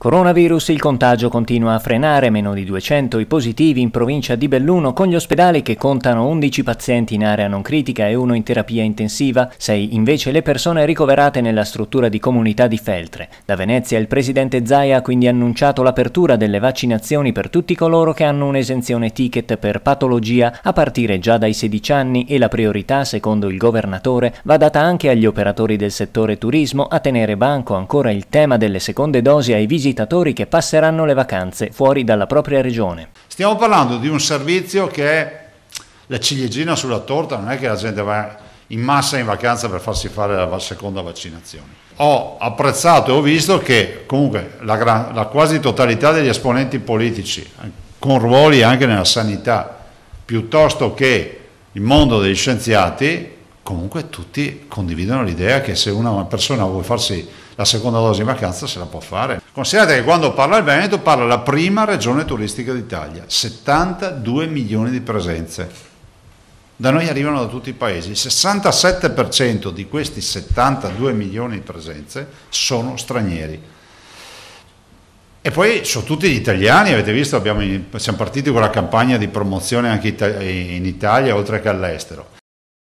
Coronavirus, il contagio continua a frenare, meno di 200 i positivi in provincia di Belluno con gli ospedali che contano 11 pazienti in area non critica e uno in terapia intensiva, 6 invece le persone ricoverate nella struttura di comunità di Feltre. Da Venezia il presidente Zaia ha quindi annunciato l'apertura delle vaccinazioni per tutti coloro che hanno un'esenzione ticket per patologia a partire già dai 16 anni e la priorità, secondo il governatore, va data anche agli operatori del settore turismo a tenere banco ancora il tema delle seconde dosi ai visitatori visitatori che passeranno le vacanze fuori dalla propria regione. Stiamo parlando di un servizio che è la ciliegina sulla torta, non è che la gente va in massa in vacanza per farsi fare la seconda vaccinazione. Ho apprezzato e ho visto che comunque la, gran, la quasi totalità degli esponenti politici, con ruoli anche nella sanità, piuttosto che il mondo degli scienziati, comunque tutti condividono l'idea che se una persona vuole farsi la seconda dose in vacanza se la può fare. Considerate che quando parla il Veneto parla la prima regione turistica d'Italia, 72 milioni di presenze. Da noi arrivano da tutti i paesi, il 67% di questi 72 milioni di presenze sono stranieri. E poi sono tutti gli italiani, avete visto, abbiamo, siamo partiti con la campagna di promozione anche in Italia oltre che all'estero.